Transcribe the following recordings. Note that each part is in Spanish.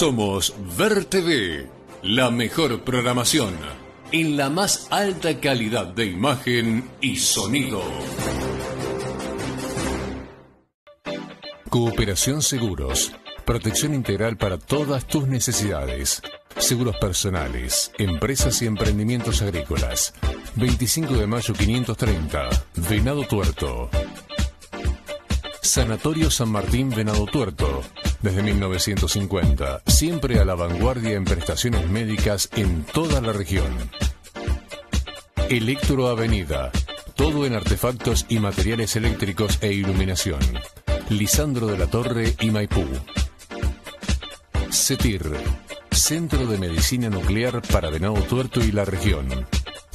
Somos Ver TV, la mejor programación en la más alta calidad de imagen y sonido. Cooperación Seguros. Protección integral para todas tus necesidades. Seguros personales, empresas y emprendimientos agrícolas. 25 de mayo 530, Venado Tuerto. Sanatorio San Martín Venado Tuerto. Desde 1950, siempre a la vanguardia en prestaciones médicas en toda la región. Electro Avenida. Todo en artefactos y materiales eléctricos e iluminación. Lisandro de la Torre y Maipú. CETIR. Centro de Medicina Nuclear para Venado Tuerto y la región.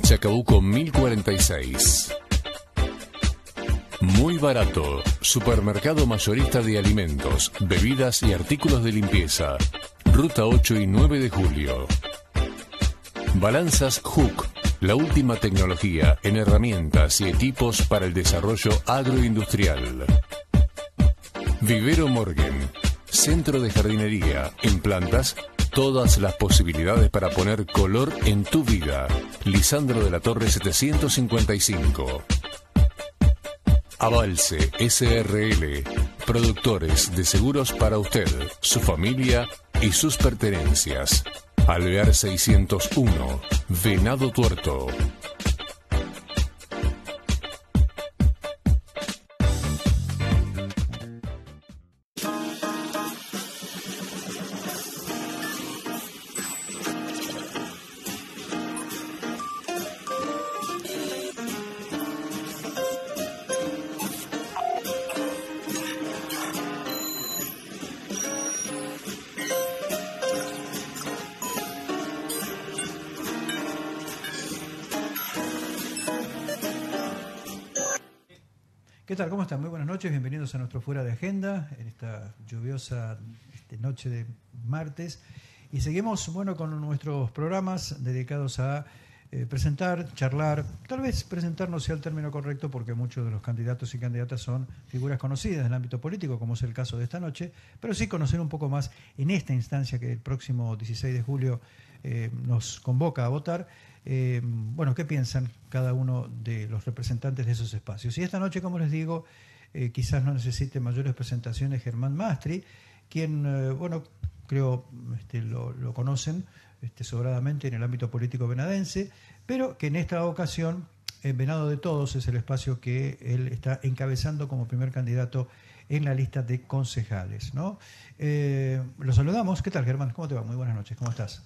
Chacabuco 1046. Muy barato. Supermercado mayorista de alimentos, bebidas y artículos de limpieza. Ruta 8 y 9 de julio. Balanzas Hook. La última tecnología en herramientas y equipos para el desarrollo agroindustrial. Vivero Morgan. Centro de jardinería. En plantas, todas las posibilidades para poner color en tu vida. Lisandro de la Torre 755. Avalse SRL, productores de seguros para usted, su familia y sus pertenencias. Alvear 601, Venado Tuerto, ¿Cómo están? Muy buenas noches, bienvenidos a nuestro Fuera de Agenda en esta lluviosa este, noche de martes. Y seguimos, bueno, con nuestros programas dedicados a eh, presentar, charlar, tal vez presentar no sea el término correcto porque muchos de los candidatos y candidatas son figuras conocidas en el ámbito político, como es el caso de esta noche, pero sí conocer un poco más en esta instancia que el próximo 16 de julio eh, nos convoca a votar. Eh, bueno, ¿qué piensan cada uno de los representantes de esos espacios? Y esta noche, como les digo, quizás no necesite mayores presentaciones Germán Mastri, quien, bueno, creo este, lo, lo conocen, este, sobradamente en el ámbito político venadense, pero que en esta ocasión en Venado de Todos es el espacio que él está encabezando como primer candidato en la lista de concejales. ¿no? Eh, lo saludamos. ¿Qué tal, Germán? ¿Cómo te va? Muy buenas noches. ¿Cómo estás?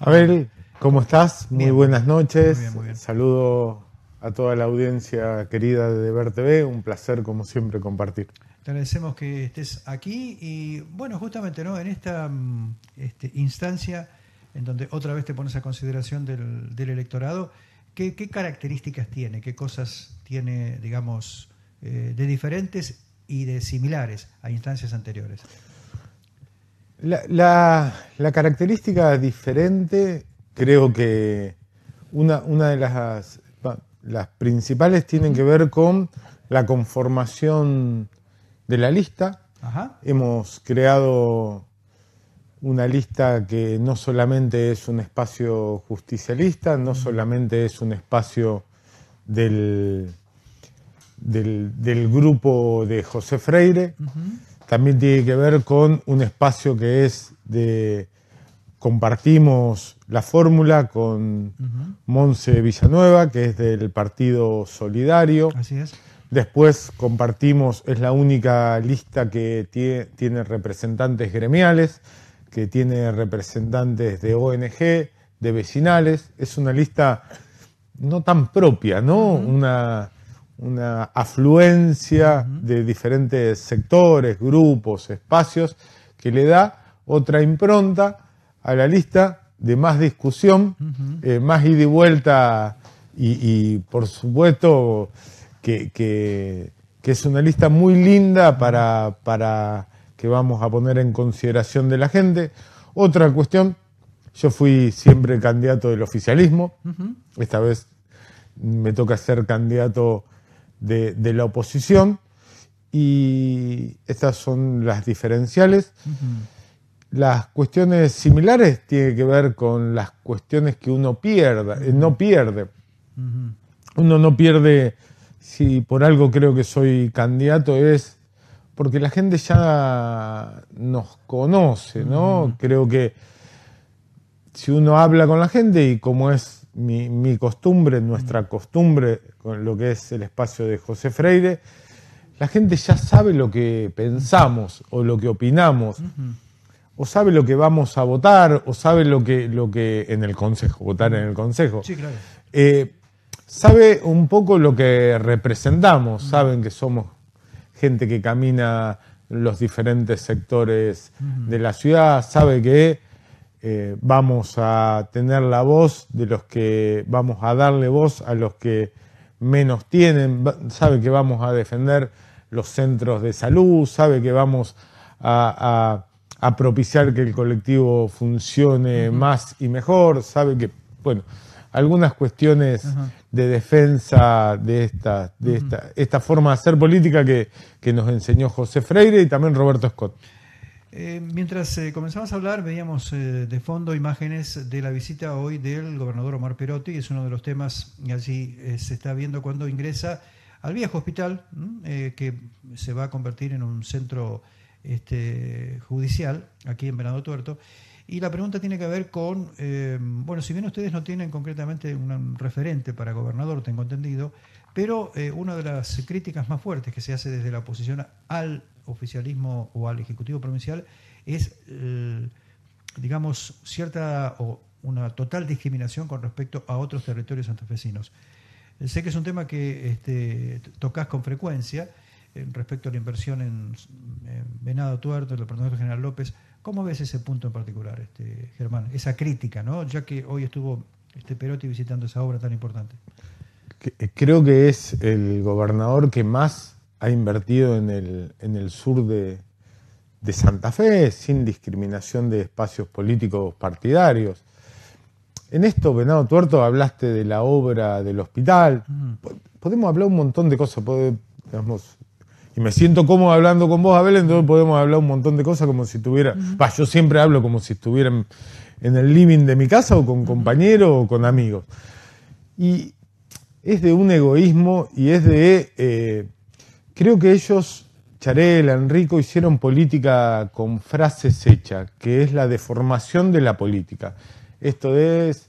A ver, ¿cómo estás? Muy buenas noches. Saludo a toda la audiencia querida de Ver TV. Un placer, como siempre, compartir. Te agradecemos que estés aquí y, bueno, justamente ¿no? en esta mm, este, instancia en donde otra vez te pones a consideración del, electorado, ¿qué, características tiene? ¿Qué cosas tiene, digamos, eh, de diferentes y de similares a instancias anteriores? La, característica diferente, creo que una, de las, principales tienen que ver con la conformación de la lista. Hemos creado una lista que no solamente es un espacio justicialista, no solamente es un espacio del, del, grupo de José Freire, también tiene que ver con un espacio que es de compartimos la fórmula con Monse Villanueva, que es del Partido Solidario. Así es. Después compartimos, es la única lista que tiene representantes gremiales que tiene representantes de ONG, de vecinales. Es una lista no tan propia, ¿no? una, afluencia de diferentes sectores, grupos, espacios, que le da otra impronta a la lista de más discusión, eh, más ida y vuelta y, por supuesto que, que, es una lista muy linda para que vamos a poner en consideración de la gente. Otra cuestión, yo fui siempre candidato del oficialismo, esta vez me toca ser candidato de, la oposición y estas son las diferenciales. Las cuestiones similares tienen que ver con las cuestiones que uno pierda, eh, no pierde. Uno no pierde, si por algo creo que soy candidato, es porque la gente ya nos conoce, ¿no? Creo que si uno habla con la gente y como es mi, costumbre, nuestra costumbre con lo que es el espacio de José Freire, la gente ya sabe lo que pensamos o lo que opinamos, o sabe lo que vamos a votar, o sabe lo que, lo que en el Consejo, votar en el Consejo. Sí, claro. Eh, sabe un poco lo que representamos, saben que somos gente que camina los diferentes sectores de la ciudad, sabe que eh, vamos a tener la voz de los que vamos a darle voz a los que menos tienen, sabe que vamos a defender los centros de salud, sabe que vamos a, propiciar que el colectivo funcione más y mejor, sabe que, bueno, algunas cuestiones de defensa de, esta, de esta, esta, forma de hacer política que, nos enseñó José Freire y también Roberto Scott. Eh, mientras eh, comenzamos a hablar, veíamos eh, de fondo imágenes de la visita hoy del gobernador Omar Perotti, es uno de los temas que allí se está viendo cuando ingresa al viejo hospital, que se va a convertir en un centro este, judicial aquí en Venado Tuerto. Y la pregunta tiene que ver con, eh, bueno, si bien ustedes no tienen concretamente un referente para gobernador, tengo entendido, pero eh, una de las críticas más fuertes que se hace desde la oposición al oficialismo o al Ejecutivo Provincial es, eh, digamos, cierta o una total discriminación con respecto a otros territorios santafesinos. Sé que es un tema que este, tocas con frecuencia respecto a la inversión en, Venado Tuerto, el departamento general López. ¿Cómo ves ese punto en particular, este, Germán? Esa crítica, ¿no? Ya que hoy estuvo este Perotti visitando esa obra tan importante. Eh, creo que es el gobernador que más ha invertido en el, en el sur de, Santa Fe, sin discriminación de espacios políticos partidarios. En esto, Venado Tuerto, hablaste de la obra del hospital. Mm. Podemos hablar un montón de cosas. Podemos, y me siento cómodo hablando con vos, Abel, entonces podemos hablar un montón de cosas como si estuviera. yo siempre hablo como si estuviera en, el living de mi casa o con compañero o con amigos. Y es de un egoísmo y es de. Eh, creo que ellos, Charel, Enrico, hicieron política con frases hechas, que es la deformación de la política. Esto es.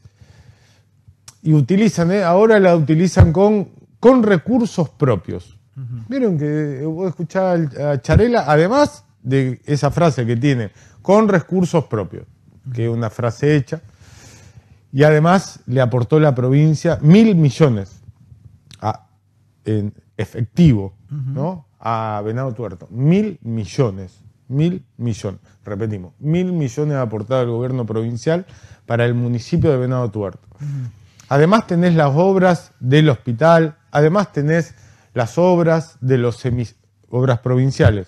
Y utilizan, eh, ahora la utilizan con, con recursos propios Vieron que vos escuchás a Charela, además de esa frase que tiene, con recursos propios, que es una frase hecha, y además le aportó la provincia mil millones en efectivo, ¿no? A Venado Tuerto, mil millones, mil millones, repetimos, mil millones aportado el gobierno provincial para el municipio de Venado Tuerto. Además tenés las obras del hospital, además tenés las obras de los obras provinciales,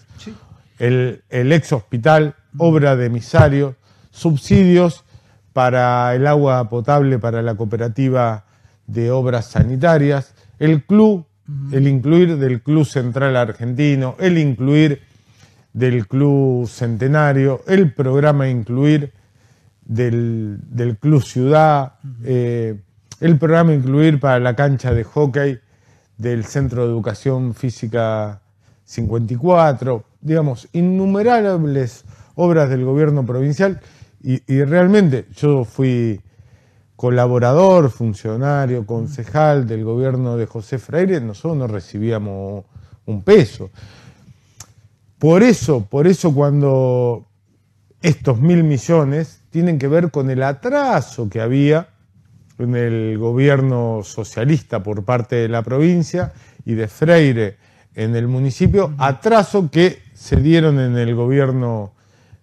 el, ex hospital, obra de emisario, subsidios para el agua potable para la cooperativa de obras sanitarias, el club, el incluir del Club Central Argentino, el incluir del Club Centenario, el programa Incluir del, Club Ciudad, eh, el programa Incluir para la cancha de hockey del Centro de Educación Física 54, digamos, innumerables obras del gobierno provincial y, realmente yo fui colaborador, funcionario, concejal del gobierno de José Freire, nosotros no recibíamos un peso. Por eso, por eso cuando estos mil millones tienen que ver con el atraso que había en el gobierno socialista por parte de la provincia y de Freire en el municipio, atraso que se dieron en el gobierno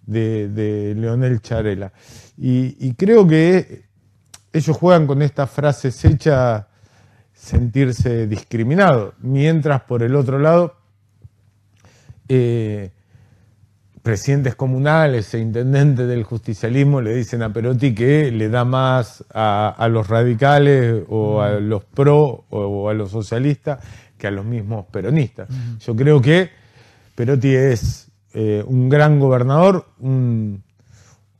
de, Leonel Charela. Y, creo que ellos juegan con esta frase hecha sentirse discriminado, mientras por el otro lado eh, presidentes comunales e intendentes del justicialismo le dicen a Perotti que le da más a, los radicales o a los pro o, a los socialistas que a los mismos peronistas. Yo creo que Perotti es eh, un gran gobernador, un,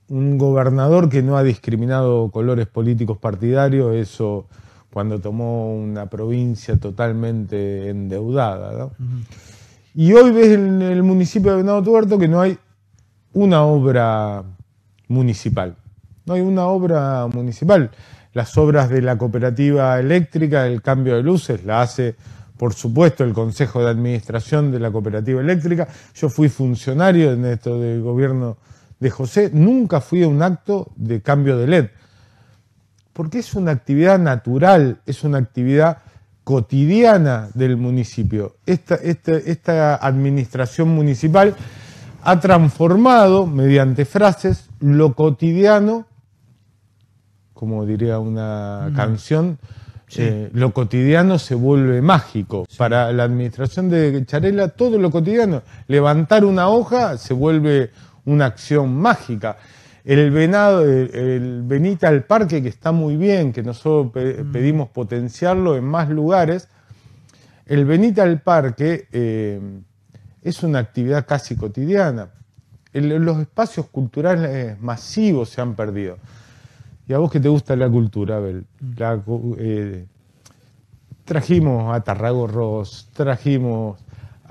gobernador que no ha discriminado colores políticos partidarios, eso cuando tomó una provincia totalmente endeudada. ¿no? Y hoy ves en el municipio de Venado Tuerto que no hay una obra municipal. No hay una obra municipal. Las obras de la cooperativa eléctrica, el cambio de luces, la hace, por supuesto, el Consejo de Administración de la cooperativa eléctrica. Yo fui funcionario en esto del gobierno de José. Nunca fui a un acto de cambio de LED. Porque es una actividad natural, es una actividad cotidiana del municipio. Esta, este, esta, administración municipal ha transformado mediante frases lo cotidiano, como diría una mm. canción, eh, lo cotidiano se vuelve mágico. Para la administración de Charela, todo lo cotidiano, levantar una hoja se vuelve una acción mágica. El venado, el, al Parque, que está muy bien, que nosotros mm. pedimos potenciarlo en más lugares. El Benita al Parque eh, es una actividad casi cotidiana. los espacios culturales masivos se han perdido. Y a vos que te gusta la cultura, Abel, mm. eh, trajimos a trajimos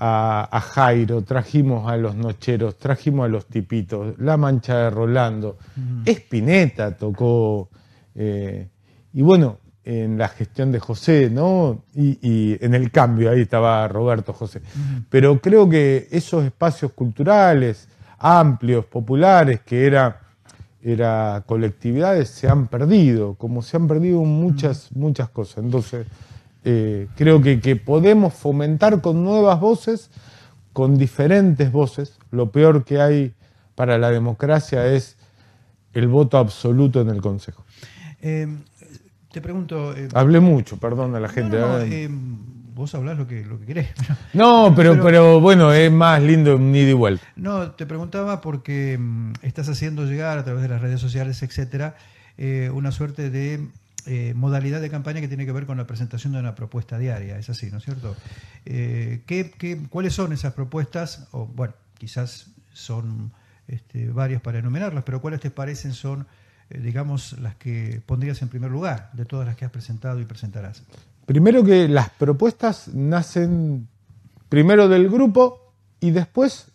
a, Jairo, trajimos a los Nocheros, trajimos a los Tipitos, La Mancha de Rolando, Espineta tocó, eh, y bueno, en la gestión de José, ¿no? Y, en el cambio, ahí estaba Roberto José. Pero creo que esos espacios culturales amplios, populares, que era, era colectividades, se han perdido, como se han perdido muchas, muchas cosas. Entonces, eh, creo que, podemos fomentar con nuevas voces, con diferentes voces. Lo peor que hay para la democracia es el voto absoluto en el Consejo. Em, te pregunto... Eh, Hablé mucho, perdón a la gente. ¿eh? Em, vos hablás lo que, querés. No, pero, pero, bueno, es más lindo ni de igual No, te preguntaba porque em, estás haciendo llegar a través de las redes sociales, etcétera, una suerte de eh, modalidad de campaña que tiene que ver con la presentación de una propuesta diaria, es así, ¿no es cierto? Eh, cuáles son esas propuestas? bueno, quizás son este, varias para enumerarlas, pero ¿cuáles te parecen son, eh, digamos, las que pondrías en primer lugar de todas las que has presentado y presentarás? Primero que las propuestas nacen primero del grupo y después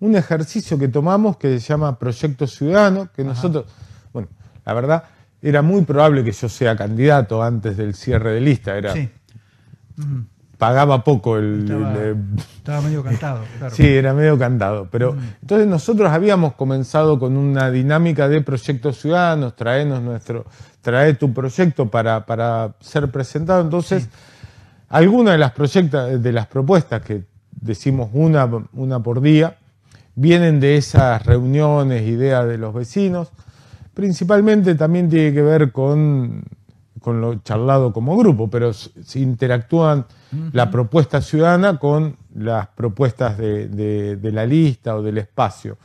un ejercicio que tomamos que se llama Proyecto Ciudadano, que nosotros, bueno, la verdad era muy probable que yo sea candidato antes del cierre de lista. Era, sí. Pagaba poco el estaba, eh, medio cantado, Sí, era medio cantado. Pero entonces nosotros habíamos comenzado con una dinámica de proyectos ciudadanos, traenos nuestro, trae tu proyecto para, ser presentado. Entonces, algunas de las de las propuestas que decimos una por día, vienen de esas reuniones, ideas de los vecinos principalmente también tiene que ver con, lo charlado como grupo, pero se interactúan la propuesta ciudadana con las propuestas de, la lista o del espacio.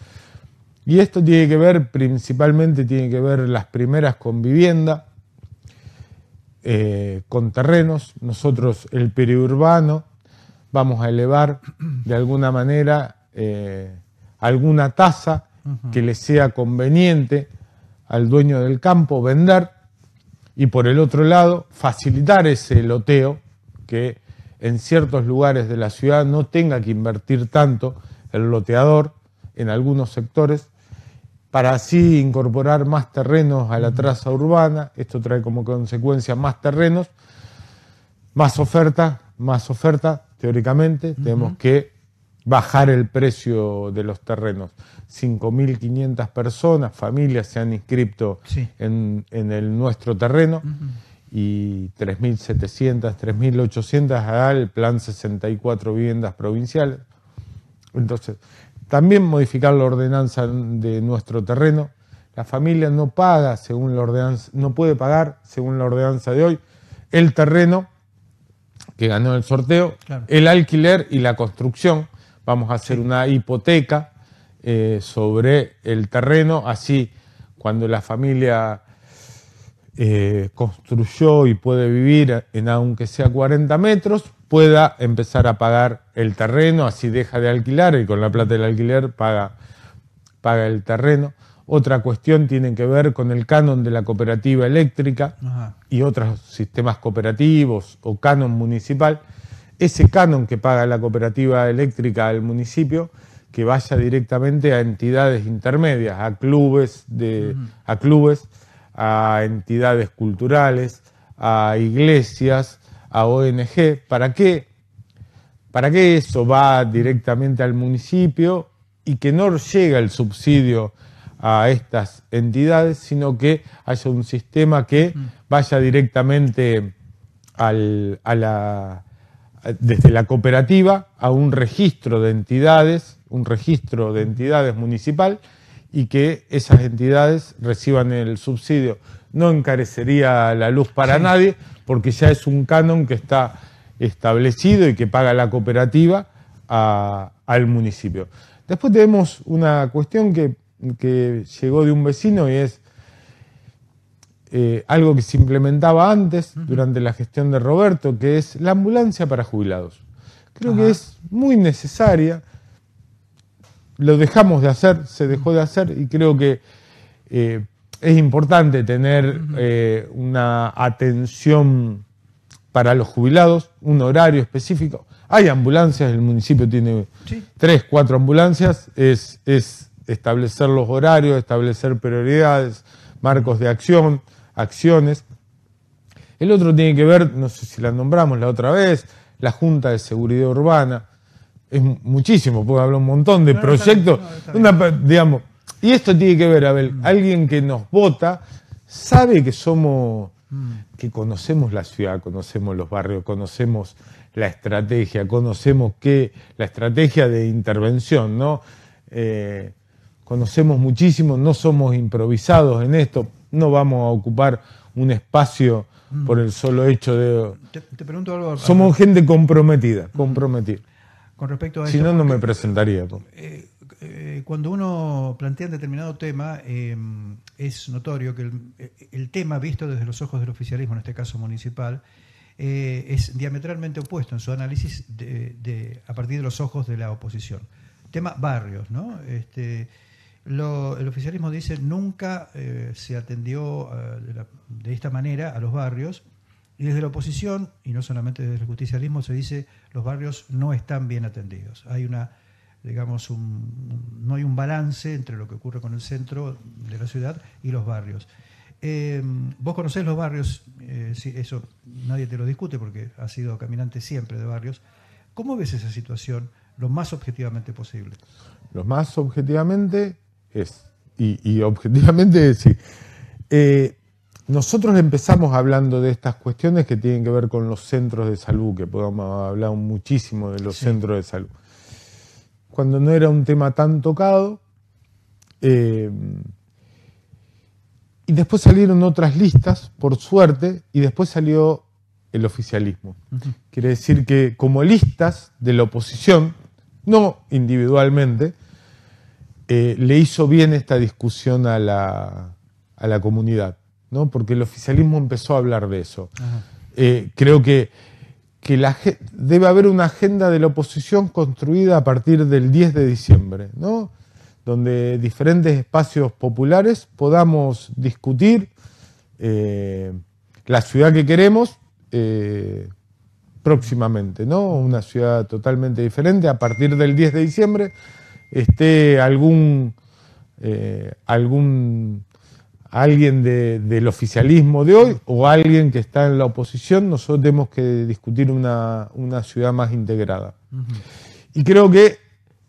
Y esto tiene que ver, principalmente tiene que ver las primeras con vivienda, eh, con terrenos. Nosotros el periurbano vamos a elevar de alguna manera eh, alguna tasa que le sea conveniente al dueño del campo vender y por el otro lado facilitar ese loteo que en ciertos lugares de la ciudad no tenga que invertir tanto el loteador en algunos sectores para así incorporar más terrenos a la traza urbana. Esto trae como consecuencia más terrenos, más oferta, más oferta, teóricamente. Tenemos que bajar el precio de los terrenos. 5.500 personas, familias se han inscrito en, el nuestro terreno y 3.700, 3.800 al el plan 64 viviendas provinciales. Entonces, también modificar la ordenanza de nuestro terreno. La familia no paga según la ordenanza, no puede pagar según la ordenanza de hoy el terreno que ganó el sorteo, el alquiler y la construcción vamos a hacer una hipoteca eh, sobre el terreno, así cuando la familia eh, construyó y puede vivir en aunque sea 40 metros, pueda empezar a pagar el terreno, así deja de alquilar y con la plata del alquiler paga, el terreno. Otra cuestión tiene que ver con el canon de la cooperativa eléctrica y otros sistemas cooperativos o canon municipal ese canon que paga la cooperativa eléctrica al municipio que vaya directamente a entidades intermedias, a clubes a clubes, a entidades culturales, a iglesias, a ONG. ¿Para qué? ¿Para qué eso va directamente al municipio y que no llega el subsidio a estas entidades, sino que haya un sistema que vaya directamente a la desde la cooperativa a un registro de entidades, un registro de entidades municipal y que esas entidades reciban el subsidio. No encarecería la luz para nadie porque ya es un canon que está establecido y que paga la cooperativa al municipio. Después tenemos una cuestión que llegó de un vecino y es eh, algo que se implementaba antes durante la gestión de Roberto, que es la ambulancia para jubilados. Creo que es muy necesaria. Lo dejamos de hacer, se dejó de hacer y creo que eh, es importante tener eh, una atención para los jubilados, un horario específico. Hay ambulancias, el municipio tiene tres, cuatro ambulancias, es, es, establecer los horarios, establecer prioridades, marcos de acción acciones. El otro tiene que ver, no sé si la nombramos la otra vez, la Junta de Seguridad Urbana. Es muchísimo, porque hablar un montón de proyectos. digamos, y esto tiene que ver, Abel, mm. alguien que nos vota sabe que somos, mm. que conocemos la ciudad, conocemos los barrios, conocemos la estrategia, conocemos que la estrategia de intervención, ¿no? Eh, conocemos muchísimo, no somos improvisados en esto, no vamos a ocupar un espacio mm. por el solo hecho de... Te, pregunto algo. Somos gente comprometida, mm. comprometida. Con respecto a Si no, no me eh, presentaría. Eh, eh, cuando uno plantea un determinado tema, es notorio que el, tema visto desde los ojos del oficialismo, en este caso municipal, es diametralmente opuesto en su análisis a partir de los ojos de la oposición. Tema barrios, ¿no? Este, el oficialismo dice nunca eh, se atendió eh, de, esta manera a los barrios y desde la oposición, y no solamente desde el justicialismo, se dice los barrios no están bien atendidos. Hay una, digamos, no hay un balance entre lo que ocurre con el centro de la ciudad y los barrios. Eh, vos conocés los barrios, eso nadie te lo discute porque has sido caminante siempre de barrios. ¿Cómo ves esa situación lo más objetivamente posible? Lo más objetivamente y, objetivamente sí. Eh, nosotros empezamos hablando de estas cuestiones que tienen que ver con los centros de salud, que podemos hablar muchísimo de los centros de salud. Cuando no era un tema tan tocado, eh, y después salieron otras listas, por suerte, y después salió el oficialismo. Quiere decir que como listas de la oposición, no individualmente, eh, le hizo bien esta discusión a la, comunidad, ¿no? porque el oficialismo empezó a hablar de eso. Eh, creo que, debe haber una agenda de la oposición construida a partir del 10 de diciembre, ¿no? donde diferentes espacios populares podamos discutir eh, la ciudad que queremos próximamente, ¿no? una ciudad totalmente diferente a partir del 10 de diciembre esté algún, eh, algún alguien del oficialismo de hoy o alguien que está en la oposición, nosotros tenemos que discutir una, ciudad más integrada. Y creo que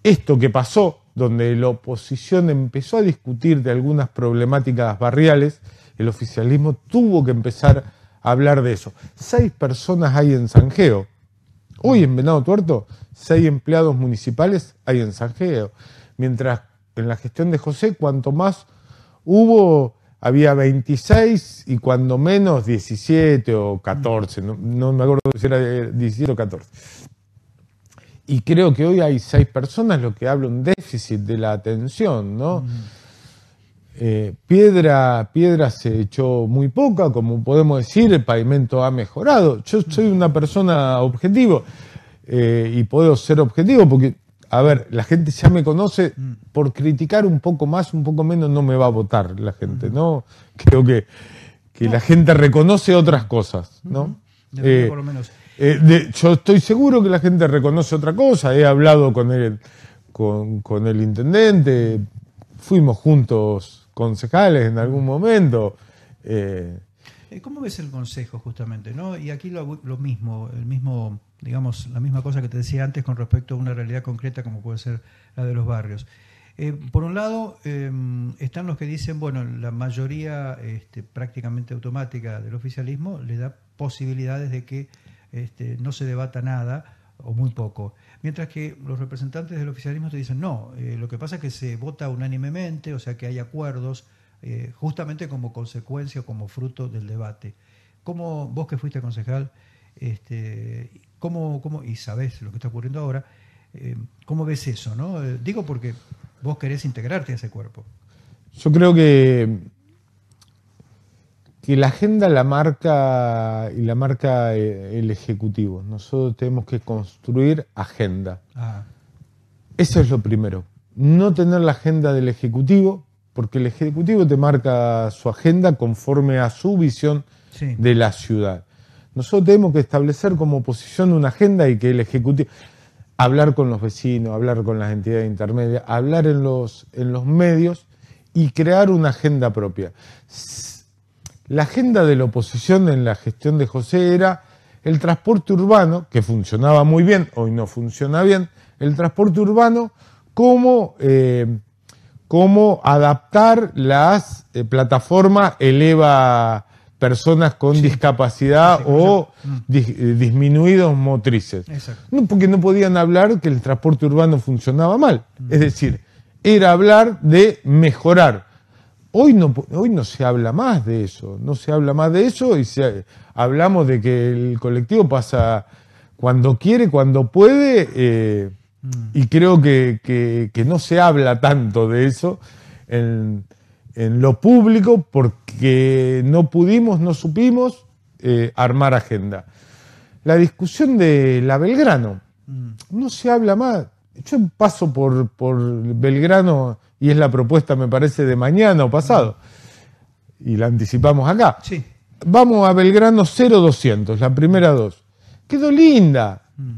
esto que pasó, donde la oposición empezó a discutir de algunas problemáticas barriales, el oficialismo tuvo que empezar a hablar de eso. Seis personas hay en Sanjeo. Hoy en Venado Tuerto seis empleados municipales hay en Sanjeo. Mientras en la gestión de José, cuanto más hubo, había 26 y cuando menos 17 o 14, no, me acuerdo si era 17 o 14. Y creo que hoy hay seis personas, lo que habla un déficit de la atención, ¿no? Eh, piedra, piedra se echó muy poca, como podemos decir, el pavimento ha mejorado. Yo soy una persona objetivo. Eh, y puedo ser objetivo, porque, a ver, la gente ya me conoce, mm. por criticar un poco más, un poco menos, no me va a votar la gente, mm. ¿no? Creo que, la gente reconoce otras cosas, mm-hmm. ¿no? Eh, eh, yo estoy seguro que la gente reconoce otra cosa, he hablado con el, con, el intendente, fuimos juntos concejales en algún momento. Eh, ¿Cómo ves el consejo justamente? ¿no? Y aquí lo, mismo, el mismo, digamos, la misma cosa que te decía antes con respecto a una realidad concreta como puede ser la de los barrios. Eh, por un lado, em, están los que dicen, bueno, la mayoría este, prácticamente automática del oficialismo le da posibilidades de que este, no se debata nada o muy poco. Mientras que los representantes del oficialismo te dicen, no, eh, lo que pasa es que se vota unánimemente, o sea que hay acuerdos eh, justamente como consecuencia o como fruto del debate. ¿Cómo, vos que fuiste concejal, este, cómo, cómo, y sabés lo que está ocurriendo ahora, em, cómo ves eso? ¿no? Eh, digo porque vos querés integrarte a ese cuerpo. Yo creo que, que la agenda la marca y la marca eh, el Ejecutivo. Nosotros tenemos que construir agenda. Ah. Eso es lo primero. No tener la agenda del Ejecutivo, porque el Ejecutivo te marca su agenda conforme a su visión de la ciudad. Nosotros tenemos que establecer como oposición una agenda y que el Ejecutivo, hablar con los vecinos, hablar con las entidades intermedias, hablar en los, en los medios y crear una agenda propia. La agenda de la oposición en la gestión de José era el transporte urbano, que funcionaba muy bien, hoy no funciona bien, el transporte urbano como... Eh, cómo adaptar las eh, plataformas eleva personas con discapacidad o mm. eh, disminuidos motrices. porque no podían hablar que el transporte urbano funcionaba mal. Mm. Es decir, era hablar de mejorar. Hoy no, hoy no se habla más de eso, no se habla más de eso y se, hablamos de que el colectivo pasa cuando quiere, cuando puede. Eh, y creo que, no se habla tanto de eso en, lo público porque no pudimos, no supimos eh, armar agenda. La discusión de la Belgrano, no se habla más. Yo paso por, por Belgrano y es la propuesta, me parece, de mañana o pasado. Y la anticipamos acá. Sí. Vamos a Belgrano 0200, la primera dos. Quedó linda. Mm.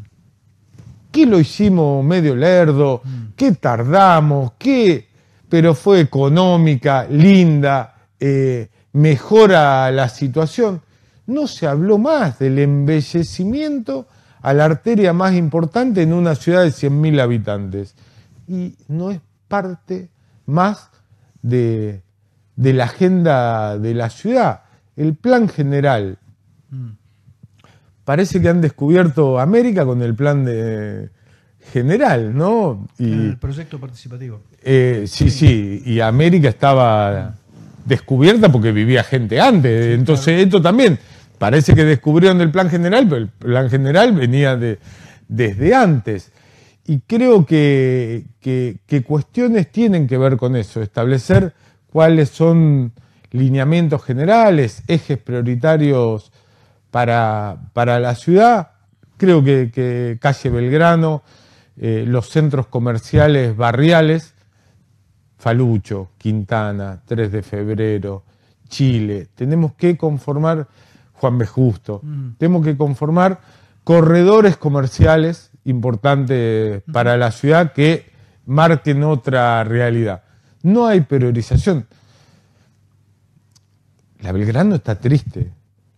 ¿Qué lo hicimos medio lerdo? Mm. ¿Qué tardamos? ¿Qué? Pero fue económica, linda, eh, mejora la situación. No se habló más del embellecimiento a la arteria más importante en una ciudad de 100.000 habitantes. Y no es parte más de la agenda de la ciudad. El plan general mm parece que han descubierto América con el plan de general, ¿no? Y, el proyecto participativo. Eh, sí, sí, y América estaba descubierta porque vivía gente antes, entonces esto también, parece que descubrieron el plan general, pero el plan general venía de, desde antes. Y creo que cuestiones tienen que ver con eso, establecer cuáles son lineamientos generales, ejes prioritarios para, para la ciudad. Creo que, calle Belgrano, eh, los centros comerciales barriales, Falucho, Quintana, 3 de febrero, Chile. Tenemos que conformar, Juan B. Justo, mm. tenemos que conformar corredores comerciales importantes para la ciudad que marquen otra realidad. No hay priorización. La Belgrano está triste.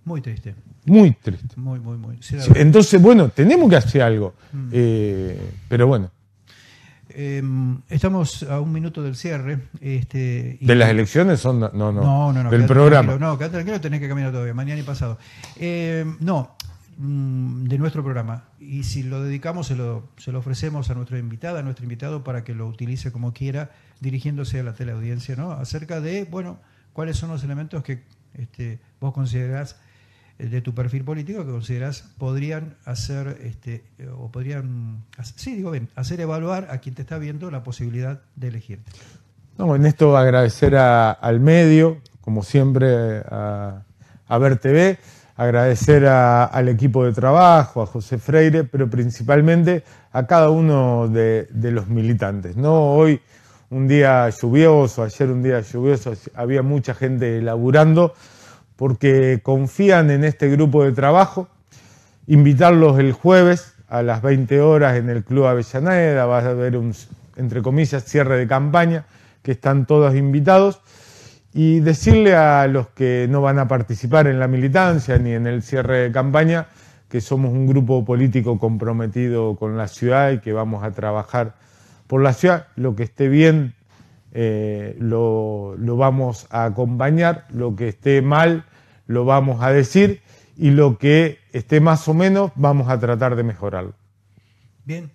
Muy triste. Muy triste. Muy, muy, muy. Entonces, bueno, tenemos que hacer algo. Mm. Eh, pero bueno. Em, estamos a un minuto del cierre. Este, ¿De las elecciones son? No, no. No, Del programa. no, tranquilo, tenés que caminar todavía, mañana y pasado. Em, no, mm, de nuestro programa. Y si lo dedicamos, se lo, ofrecemos a nuestra invitada, a nuestro invitado, para que lo utilice como quiera, dirigiéndose a la teleaudiencia, ¿no? Acerca de, bueno, cuáles son los elementos que este, vos considerás eh, de tu perfil político que consideras podrían hacer este eh, o podrían sí digo bien hacer evaluar a quien te está viendo la posibilidad de elegirte no en esto agradecer a, al medio como siempre a, Ver TV agradecer a, al equipo de trabajo a José Freire pero principalmente a cada uno de, los militantes no hoy un día lluvioso ayer un día lluvioso había mucha gente laburando porque confían en este grupo de trabajo. Invitarlos el jueves a las 20 horas en el Club Avellaneda, va a haber un, entre comillas, cierre de campaña, que están todos invitados. Y decirle a los que no van a participar en la militancia ni en el cierre de campaña que somos un grupo político comprometido con la ciudad y que vamos a trabajar por la ciudad. Lo que esté bien eh, lo, vamos a acompañar, lo que esté mal lo vamos a decir y lo que esté más o menos vamos a tratar de mejorarlo. Bien.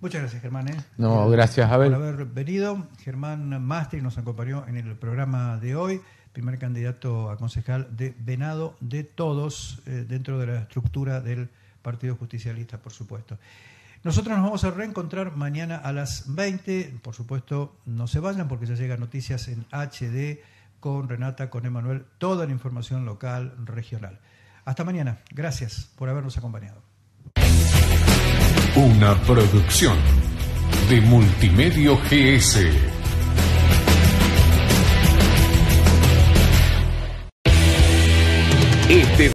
Muchas gracias, Germán. ¿eh? No, gracias, Abel. Por haber venido. Germán Mastri nos acompañó en el programa de hoy, primer candidato a concejal de Venado de Todos, eh, dentro de la estructura del Partido Justicialista, por supuesto. Nosotros nos vamos a reencontrar mañana a las 20. Por supuesto, no se vayan porque ya llegan noticias en HD con Renata, con Emanuel, toda la información local, regional. Hasta mañana. Gracias por habernos acompañado. Una producción de Multimedio GS. Este